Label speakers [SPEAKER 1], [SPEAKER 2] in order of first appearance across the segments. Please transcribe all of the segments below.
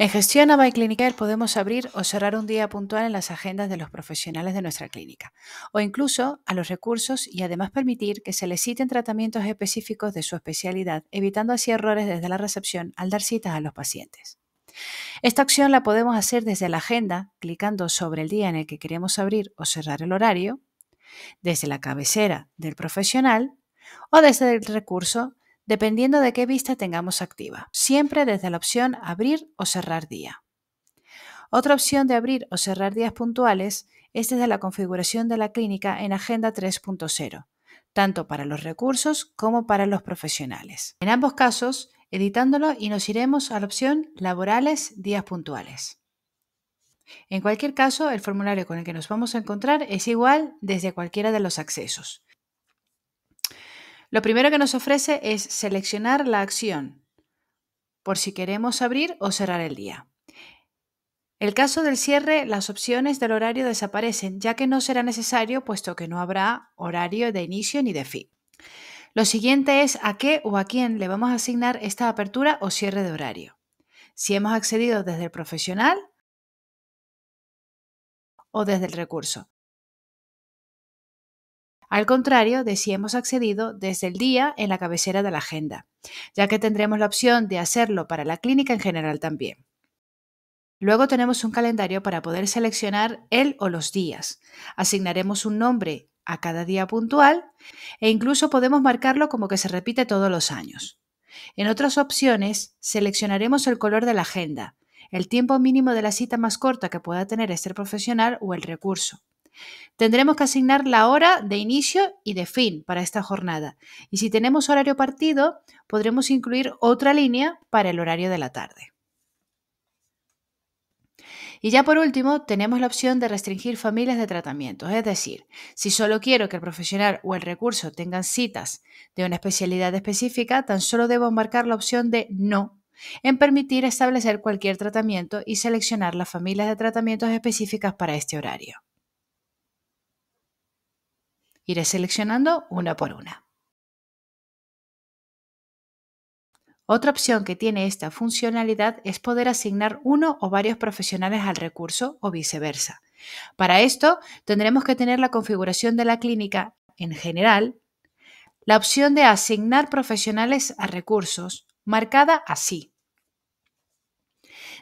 [SPEAKER 1] En Gestión by Clinical podemos abrir o cerrar un día puntual en las agendas de los profesionales de nuestra clínica, o incluso a los recursos y además permitir que se les citen tratamientos específicos de su especialidad, evitando así errores desde la recepción al dar citas a los pacientes. Esta acción la podemos hacer desde la agenda, clicando sobre el día en el que queremos abrir o cerrar el horario, desde la cabecera del profesional o desde el recurso dependiendo de qué vista tengamos activa, siempre desde la opción abrir o cerrar día. Otra opción de abrir o cerrar días puntuales es desde la configuración de la clínica en Agenda 3.0, tanto para los recursos como para los profesionales. En ambos casos, editándolo y nos iremos a la opción Laborales días puntuales. En cualquier caso, el formulario con el que nos vamos a encontrar es igual desde cualquiera de los accesos. Lo primero que nos ofrece es seleccionar la acción por si queremos abrir o cerrar el día. El caso del cierre, las opciones del horario desaparecen, ya que no será necesario puesto que no habrá horario de inicio ni de fin. Lo siguiente es a qué o a quién le vamos a asignar esta apertura o cierre de horario. Si hemos accedido desde el profesional o desde el recurso. Al contrario de si hemos accedido desde el día en la cabecera de la agenda, ya que tendremos la opción de hacerlo para la clínica en general también. Luego tenemos un calendario para poder seleccionar el o los días. Asignaremos un nombre a cada día puntual e incluso podemos marcarlo como que se repite todos los años. En otras opciones, seleccionaremos el color de la agenda, el tiempo mínimo de la cita más corta que pueda tener este profesional o el recurso. Tendremos que asignar la hora de inicio y de fin para esta jornada. Y si tenemos horario partido, podremos incluir otra línea para el horario de la tarde. Y ya por último, tenemos la opción de restringir familias de tratamientos, es decir, si solo quiero que el profesional o el recurso tengan citas de una especialidad específica, tan solo debo marcar la opción de no en permitir establecer cualquier tratamiento y seleccionar las familias de tratamientos específicas para este horario. Iré seleccionando una por una. Otra opción que tiene esta funcionalidad es poder asignar uno o varios profesionales al recurso o viceversa. Para esto, tendremos que tener la configuración de la clínica en general, la opción de asignar profesionales a recursos, marcada así.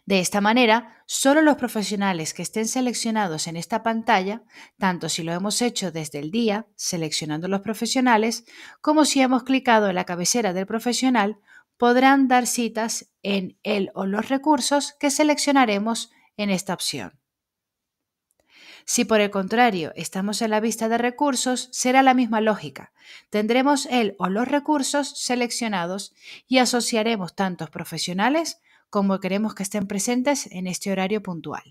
[SPEAKER 1] De esta manera, solo los profesionales que estén seleccionados en esta pantalla, tanto si lo hemos hecho desde el día, seleccionando los profesionales, como si hemos clicado en la cabecera del profesional, podrán dar citas en el o los recursos que seleccionaremos en esta opción. Si por el contrario estamos en la vista de recursos, será la misma lógica. Tendremos el o los recursos seleccionados y asociaremos tantos profesionales como queremos que estén presentes en este horario puntual.